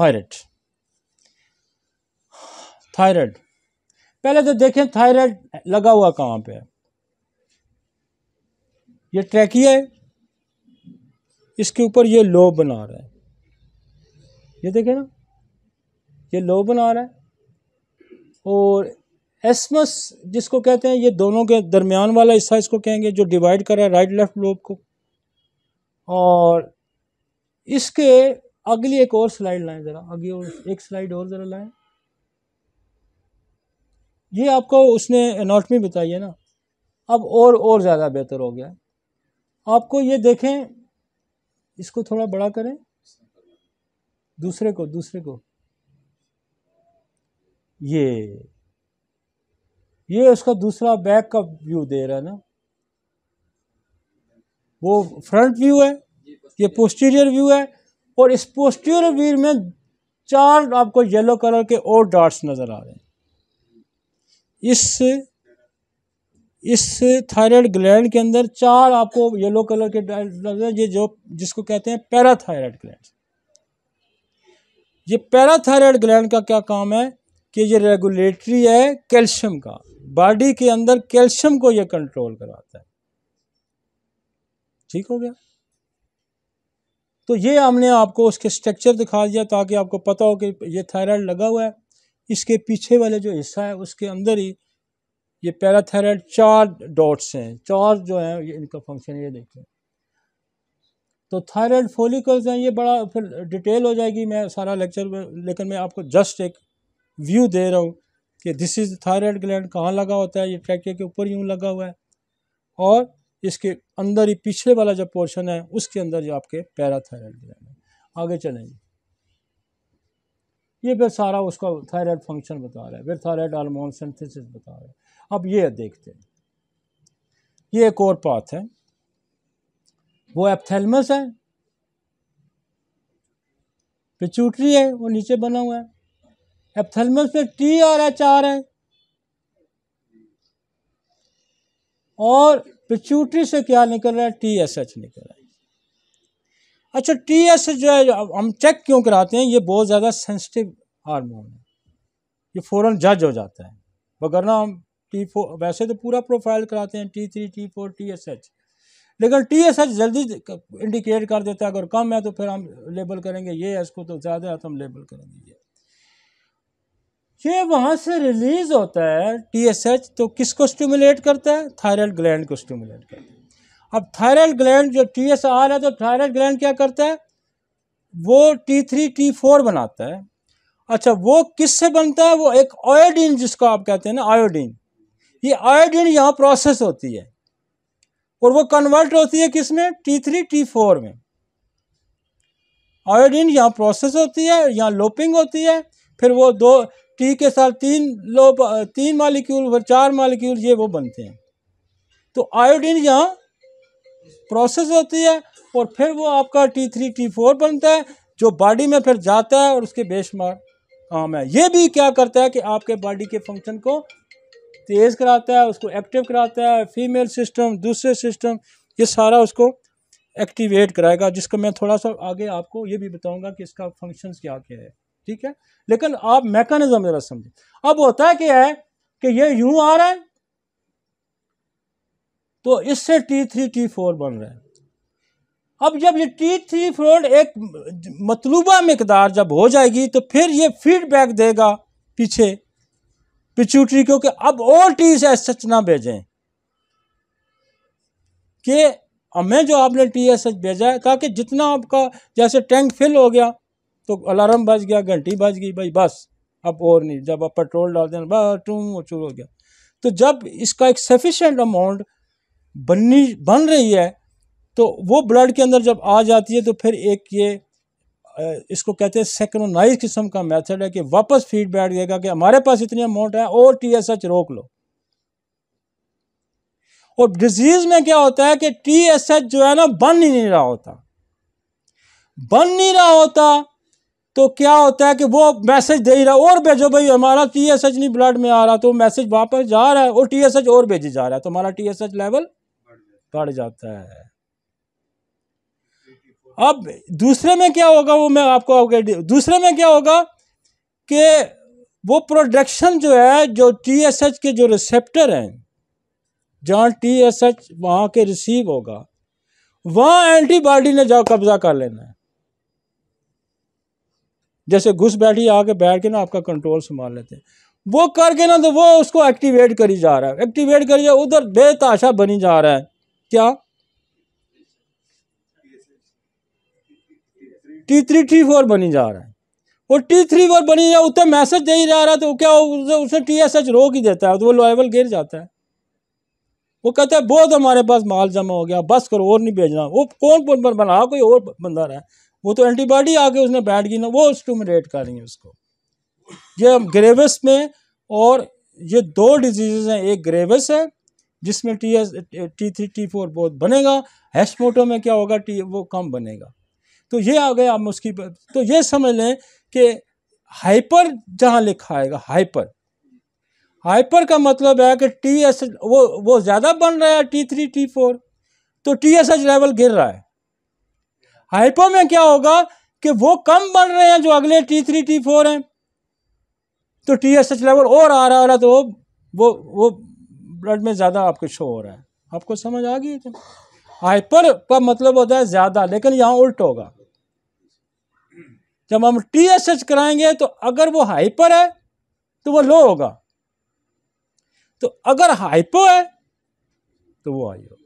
thyroid thyroid पहले तो देखें थायराइड लगा हुआ कहां पे है ये ट्रैकी है इसके ऊपर ये लो बना रहा है ये देखें ना ये लो बना रहा है और एसमस जिसको कहते हैं ये दोनों के दरमियान वाला हिस्सा इसको कहेंगे जो डिवाइड कर रहा है राइट लेफ्ट लोब को और इसके अगली एक और स्लाइड लाएं ज़रा अगली और एक स्लाइड और ज़रा लाएं ये आपको उसने एनाटमी बताई है ना अब और और ज़्यादा बेहतर हो गया आपको ये देखें इसको थोड़ा बड़ा करें दूसरे को दूसरे को ये ये उसका दूसरा बैक का व्यू दे रहा है ना वो फ्रंट व्यू है ये पोस्टीरियर व्यू है और इस पोस्टियर वील में चार आपको येलो कलर के और डॉट्स नज़र आ रहे हैं इस इस थायराइड ग्लैंड के अंदर चार आपको येलो कलर के डॉट्स ये जो जिसको कहते हैं पैराथायराइड ग्लैंड ये पैराथायराइड ग्लैंड का क्या काम है कि ये रेगुलेटरी है कैल्शियम का बॉडी के अंदर कैल्शियम को ये कंट्रोल कराता है ठीक हो गया तो ये हमने आपको उसके स्ट्रक्चर दिखा दिया ताकि आपको पता हो कि ये थायराइड लगा हुआ है इसके पीछे वाले जो हिस्सा है उसके अंदर ही ये पैराथायराइड चार डॉट्स हैं चार जो हैं ये इनका फंक्शन ये देखें तो थायराइड फोलिकल्स हैं ये बड़ा फिर डिटेल हो जाएगी मैं सारा लेक्चर लेकिन मैं आपको जस्ट एक व्यू दे रहा हूँ कि दिस इज़ थायराइड ग्लैंड कहाँ लगा होता है ये ट्रैक्टर के ऊपर यूँ लगा हुआ है और इसके अंदर ही पीछे वाला जो पोर्शन है उसके अंदर जो आपके पैराथायरॉयड ग्लैंड है आगे चलें ये फिर सारा उसका थायराइड फंक्शन बता रहा है फिर थायराइड हार्मोन सिंथेसिस बता रहा है अब ये देखते हैं ये एक और पाथ है वो एप्थेलमस है पिचूटरी है वो नीचे बना हुआ है एप्थेलमस में टी और एच आर है और पिच्यूटरी से क्या निकल रहा है टी एस एच निकल रहा है अच्छा टी एस एच जो है हम चेक क्यों कराते हैं ये बहुत ज़्यादा सेंसिटिव हार्मोन है ये फ़ौरन जज हो जाता है वगरना हम टी फो वैसे तो पूरा प्रोफाइल कराते हैं T three T four T S H लेकिन टी एस एच जल्दी इंडिकेट कर देता है अगर कम है तो फिर हम लेबल करेंगे ये है इसको तो ज़्यादा है तो हम लेबल करेंगे ये वहाँ से रिलीज़ होता है टीएसएच तो किसको स्टिमुलेट करता है थायराइड ग्लैंड को स्टिमुलेट करता है अब थायराइड ग्लैंड जो टी एस आर है तो थायराइड ग्लैंड क्या करता है वो टी थ्री टी फोर बनाता है अच्छा वो किससे बनता है वो एक आयोडीन जिसको आप कहते हैं ना आयोडीन ये आयोडीन यहाँ प्रोसेस होती है और वो कन्वर्ट होती है किस में टी थ्री टी फोर में आयोडीन यहाँ प्रोसेस होती है यहाँ लोपिंग होती है फिर वो दो टी के साथ तीन लो तीन मालिक्यूल और चार मालिक्यूल ये वो बनते हैं तो आयोडीन यहाँ प्रोसेस होती है और फिर वो आपका टी थ्री टी फोर बनता है जो बॉडी में फिर जाता है और उसके बेशुमार काम है ये भी क्या करता है कि आपके बॉडी के फंक्शन को तेज़ कराता है उसको एक्टिव कराता है फीमेल सिस्टम दूसरे सिस्टम ये सारा उसको एक्टिवेट कराएगा जिसको मैं थोड़ा सा आगे आपको ये भी बताऊंगा कि इसका फंक्शंस क्या क्या है ठीक है लेकिन आप मैकेनिज्म जरा समझें अब होता है क्या है कि ये यूं आ रहा है तो इससे टी थ्री टी फोर बन रहा है अब जब ये टी थ्री फोर एक मतलूबा मकदार जब हो जाएगी तो फिर ये फीडबैक देगा पीछे पिचूटरी क्योंकि अब और टी से एच ना भेजें कि हमें जो आपने टी एस एच भेजा है ताकि जितना आपका जैसे टैंक फिल हो गया तो अलार्म बज गया घंटी बज गई भाई बस अब और नहीं जब आप पेट्रोल डाल देना बस टूम चूर हो गया तो जब इसका एक सफिशेंट अमाउंट बननी बन रही है तो वो ब्लड के अंदर जब आ जाती है तो फिर एक ये इसको कहते हैं सेक्रोनाइज किस्म का मेथड है कि वापस फीड बैठ जाएगा कि हमारे पास इतनी अमाउंट है और टी एस एच रोक लो और डिजीज में क्या होता है कि टी एस एच जो है ना बन ही नहीं रहा होता बन नहीं रहा होता तो क्या होता है कि वो मैसेज दे ही रहा और भेजो भाई हमारा टी एस एच नहीं ब्लड में आ रहा तो मैसेज वापस जा रहा है और टी एस एच और भेजी जा रहा है तो हमारा टी एस एच लेवल बढ़ जाता है अब दूसरे में क्या होगा वो मैं आपको दूसरे में क्या होगा कि वो प्रोडक्शन जो है जो टी एस एच के जो रिसेप्टर हैं जहाँ टी एस एच वहाँ के रिसीव होगा वहाँ एंटीबॉडी ने जाओ कब्जा कर लेना है जैसे घुस बैठी आके बैठ के ना आपका कंट्रोल संभाल लेते हैं वो करके ना तो वो उसको एक्टिवेट करी जा रहा है एक्टिवेट करी जा उधर बेताशा बनी जा रहा है क्या टी थ्री टी फोर बनी जा रहा है वो टी थ्री फोर बनी जा उतर मैसेज दे ही जा रहा है तो क्या उसे, उसे टी एस एच रोक ही देता है तो वो लोएबल गिर जाता है वो कहता है बहुत हमारे पास माल जमा हो गया बस करो और नहीं भेजना वो कौन कौन बना कोई और बंदा रहा है वो तो एंटीबॉडी आके उसने बैठ गई ना वो स्टूमिनेट करेंगे उसको ये ग्रेवस में और ये दो डिजीज़ हैं एक ग्रेवस है जिसमें T S T three T four बहुत बनेगा हैशमोटो में क्या होगा टी वो कम बनेगा तो ये आ गया आप उसकी तो ये समझ लें कि हाइपर जहाँ लिखा आएगा हाइपर हाइपर का मतलब है कि टी एस वो वो ज़्यादा बन रहा है टी थ्री टी फोर तो टी एस एच लेवल गिर रहा है हाइपो में क्या होगा कि वो कम बढ़ रहे हैं जो अगले टी थ्री टी फोर हैं तो टी एस एच लेवल और आ रहा है तो वो वो ब्लड में ज़्यादा आपके शो हो रहा है आपको समझ आ गई हाइपर का मतलब होता है ज़्यादा लेकिन यहाँ उल्ट होगा जब हम टी एस एच कराएंगे तो अगर वो हाइपर है तो वो लो होगा तो अगर हाइपो है तो वो आई होगा